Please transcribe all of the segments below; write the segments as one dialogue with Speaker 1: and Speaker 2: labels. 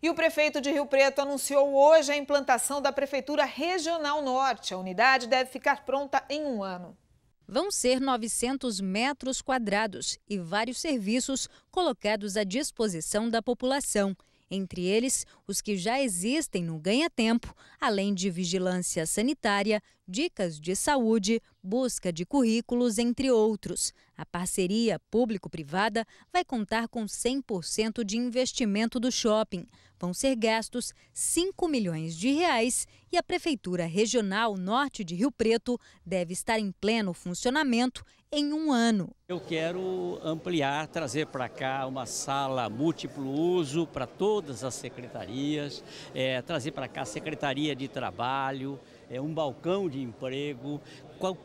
Speaker 1: E o prefeito de Rio Preto anunciou hoje a implantação da Prefeitura Regional Norte. A unidade deve ficar pronta em um ano. Vão ser 900 metros quadrados e vários serviços colocados à disposição da população. Entre eles, os que já existem no Ganha Tempo, além de vigilância sanitária, dicas de saúde, busca de currículos, entre outros. A parceria público-privada vai contar com 100% de investimento do shopping. Vão ser gastos 5 milhões de reais e a Prefeitura Regional Norte de Rio Preto deve estar em pleno funcionamento em um ano.
Speaker 2: Eu quero ampliar, trazer para cá uma sala múltiplo uso para todas as secretarias, é, trazer para cá a Secretaria de Trabalho, é um balcão de emprego,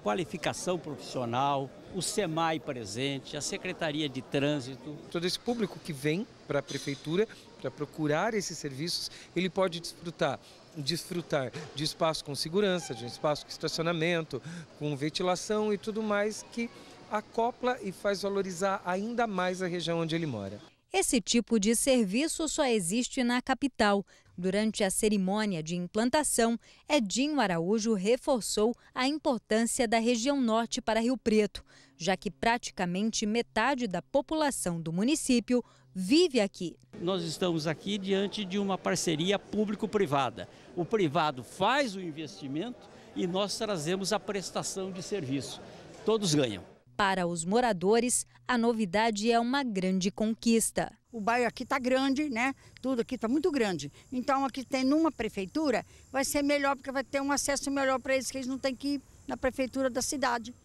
Speaker 2: qualificação profissional, o SEMAI presente,
Speaker 3: a Secretaria de Trânsito. Todo esse público que vem para a Prefeitura para procurar esses serviços, ele pode desfrutar desfrutar de espaço com segurança, de um espaço com estacionamento, com ventilação e tudo mais que acopla e faz valorizar ainda mais a região onde ele mora.
Speaker 1: Esse tipo de serviço só existe na capital. Durante a cerimônia de implantação, Edinho Araújo reforçou a importância da região norte para Rio Preto, já que praticamente metade da população do município vive aqui.
Speaker 2: Nós estamos aqui diante de uma parceria público-privada. O privado faz o investimento e nós trazemos a prestação de serviço. Todos ganham.
Speaker 1: Para os moradores, a novidade é uma grande conquista. O bairro aqui está grande, né? Tudo aqui está muito grande. Então, aqui tem numa prefeitura, vai ser melhor, porque vai ter um acesso melhor para eles, que eles não têm que ir na prefeitura da cidade.